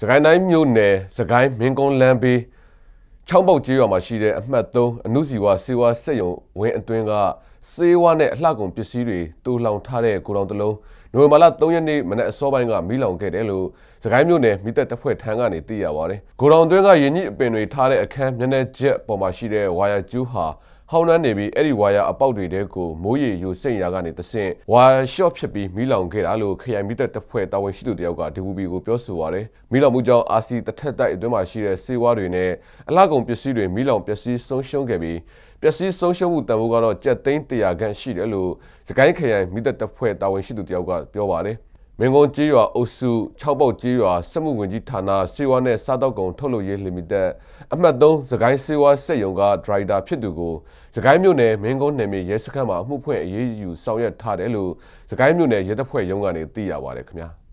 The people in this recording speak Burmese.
စကိုင်းတိုင်းမြို့နယ်စကိုင်းမင်းကုန်းလမ်းဘေးချောင်းပုတ်ကျေးရွာမှာရှိတဲ့အမှတ်3အနုစီဝါစေဝါစက်ရုံဝင်းအတွင်းကစေဝါနဲ့အလှကုန်ပစ္စည်းတွေတူလောင်ထားတဲ့ကိုတော်တလုံးနိုဝင်ဘာလ3ရက်နေ့မနက်အစောပိုင်းကမီးလောင်ခဲ့တယ်လို့စကိုင်းမြို့နယ်မိသက်တပ်ဖွဲ့ထံကနေသိရပါဗျ။ကိုတော်တွင်းကယင်းကြီးအပင်တွေထားတဲ့အခန်းမျက်နှာချက်ပေါ်မှာရှိတဲ့ဝါယာကျူးဟာဟောင်းနှမ်းနေပြီးအဲ့ဒီဝါယာအပေါက်တွေတဲကိုမိုးရေယိုစိတ်ရာကနေတဆင့်ဝါရှော့ဖြစ်ပြီးမိလောင်ခဲ့တာလို့ခရိုင်မိသက်တပ်ဖွဲ့တာဝန်ရှိသူတယောက်က DWB ကိုပြောဆိုပါတယ်မိလောင်မှုကြောင့် RC တစ်ထက်တိုက်အတွင်းမှာရှိတဲ့စေဝါတွေနဲ့အလှကုန်ပစ္စည်းတွေမိလောင်ပျက်စီးဆုံးရှုံးခဲ့ပြီးပျက်စီးဆုံးရှုံးမှုတန်ဖိုးကတော့ကျပ်သိန်း100ခန့်ရှိတယ်လို့စကိုင်းခရိုင်မိသက်တပ်ဖွဲ့တာဝန်ရှိသူတယောက်ကပြောပါတယ်မင်းကုန်းကြေးရွာအုပ်စု6ပေါက်ကြေးရွာစစ်မှုဝင်ကြီးဌာနစေဝါနဲ့စားတောက်ကုန်ထုတ်လုပ်ရေးလီမိတက်အမှတ်3စကိုင်းစေဝါစက်ရုံကဒရိုက်တာဖြစ်သူကို စကိုင်းမြို့နယ်မင်းကုန်းနယ်မြေရဲစခန်းမှာအမှုဖွင့်အရေးယူဆောင်ရွက်ထားတယ်လို့စကိုင်းမြို့နယ်ရဲတပ်ဖွဲ့ရုံးကနေသိရပါတယ်ခင်ဗျာ။